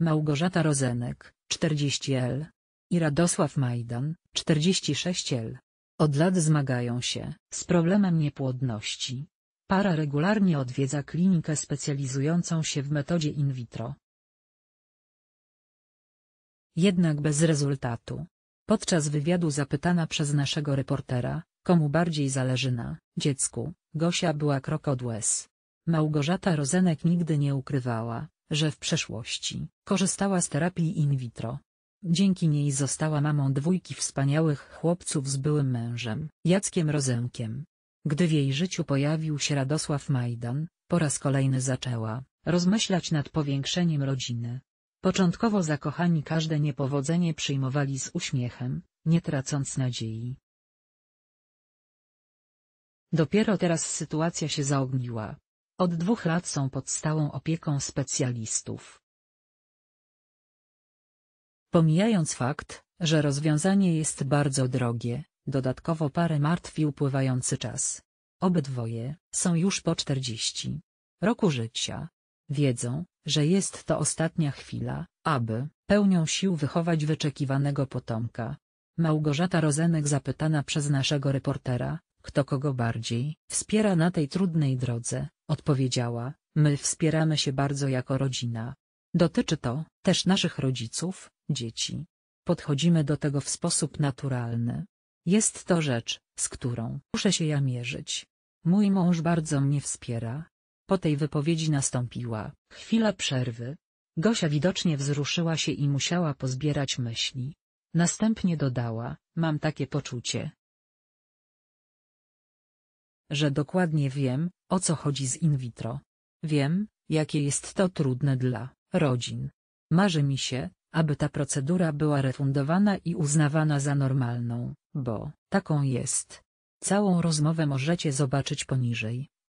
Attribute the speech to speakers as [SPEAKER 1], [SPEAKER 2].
[SPEAKER 1] Małgorzata Rozenek, 40L. I Radosław Majdan, 46L. Od lat zmagają się z problemem niepłodności. Para regularnie odwiedza klinikę specjalizującą się w metodzie in vitro. Jednak bez rezultatu. Podczas wywiadu zapytana przez naszego reportera, komu bardziej zależy na dziecku, Gosia była krokodłes. Małgorzata Rozenek nigdy nie ukrywała, że w przeszłości korzystała z terapii in vitro. Dzięki niej została mamą dwójki wspaniałych chłopców z byłym mężem, Jackiem Rozenkiem. Gdy w jej życiu pojawił się Radosław Majdan, po raz kolejny zaczęła rozmyślać nad powiększeniem rodziny. Początkowo zakochani każde niepowodzenie przyjmowali z uśmiechem, nie tracąc nadziei. Dopiero teraz sytuacja się zaogniła. Od dwóch lat są pod stałą opieką specjalistów. Pomijając fakt, że rozwiązanie jest bardzo drogie, dodatkowo parę martwi upływający czas. Obydwoje są już po 40 roku życia. Wiedzą, że jest to ostatnia chwila, aby pełnią sił wychować wyczekiwanego potomka. Małgorzata Rozenek zapytana przez naszego reportera, kto kogo bardziej wspiera na tej trudnej drodze, odpowiedziała, my wspieramy się bardzo jako rodzina. Dotyczy to też naszych rodziców, dzieci. Podchodzimy do tego w sposób naturalny. Jest to rzecz, z którą muszę się ja mierzyć. Mój mąż bardzo mnie wspiera. Po tej wypowiedzi nastąpiła chwila przerwy. Gosia widocznie wzruszyła się i musiała pozbierać myśli. Następnie dodała, mam takie poczucie, że dokładnie wiem, o co chodzi z in vitro. Wiem, jakie jest to trudne dla rodzin. Marzy mi się, aby ta procedura była refundowana i uznawana za normalną, bo taką jest. Całą rozmowę możecie zobaczyć poniżej.